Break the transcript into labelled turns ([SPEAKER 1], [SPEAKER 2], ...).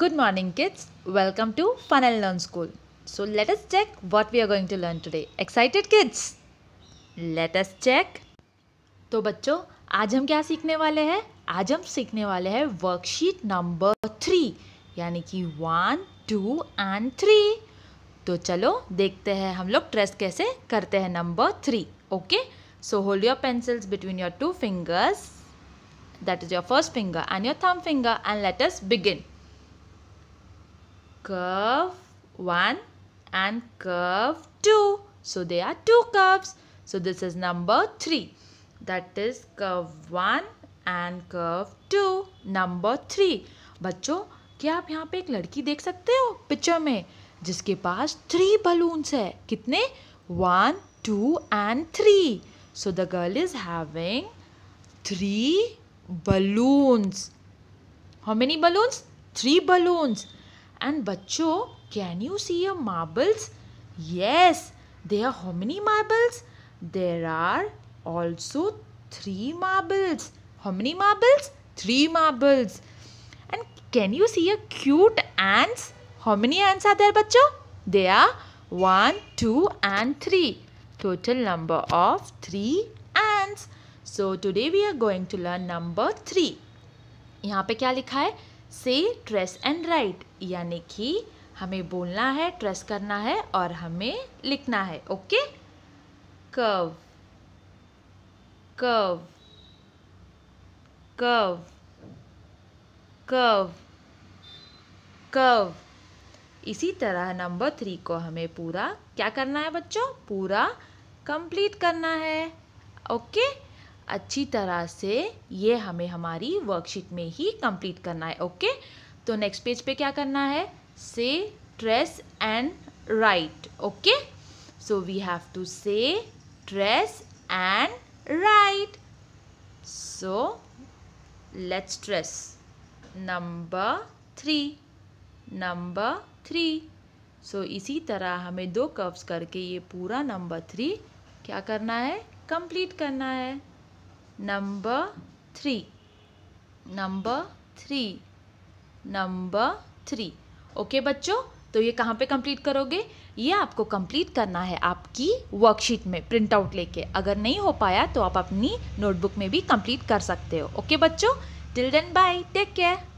[SPEAKER 1] Good morning kids. Welcome to Fun and Learn School. So let us check what we are going to learn today. Excited kids? Let us check. तो बच्चों आज हम क्या सीखने वाले हैं आज हम सीखने वाले हैं वर्कशीट नंबर थ्री यानी कि वन टू एंड थ्री तो चलो देखते हैं हम लोग ट्रेस कैसे करते हैं number three okay so hold your pencils between your two fingers that is your first finger and your thumb finger and let us begin curve 1 and curve 2. So they are two curves. So this is number 3. That is curve 1 and curve 2. Number 3. Bacho, क्या आप यहाँ पे एक लड़की देख सकते हो picture में जिसके पास थ्री बलून्स है कितने one two and three so the girl is having three balloons. How many balloons? Three balloons. And bacho, can you see your marbles? Yes, there are how many marbles? There are also three marbles. How many marbles? Three marbles. And can you see your cute ants? How many ants are there, bacho? There are 1, 2 and 3. Total number of 3 ants. So today we are going to learn number 3. यहाँ पे क्या लिखा है say trace and right यानी कि हमें बोलना है ट्रेस करना है और हमें लिखना है ओके कव कव कव कव कव इसी तरह नंबर थ्री को हमें पूरा क्या करना है बच्चों पूरा कंप्लीट करना है ओके okay? अच्छी तरह से ये हमें हमारी वर्कशीट में ही कंप्लीट करना है ओके तो नेक्स्ट पेज पे क्या करना है say trace and write okay so we have to say trace and write so let's trace number three number three so इसी तरह हमें दो कर्व्स करके ये पूरा नंबर थ्री क्या करना है कंप्लीट करना है number 3 number 3 number 3 okay okay, बच्चों तो ये कहाँ पे कंप्लीट करोगे ये आपको कंप्लीट करना है आपकी वर्कशीट में प्रिंट आउट लेके अगर नहीं हो पाया तो आप अपनी नोटबुक में भी कंप्लीट कर सकते हो ओके okay, बच्चों till then bye take care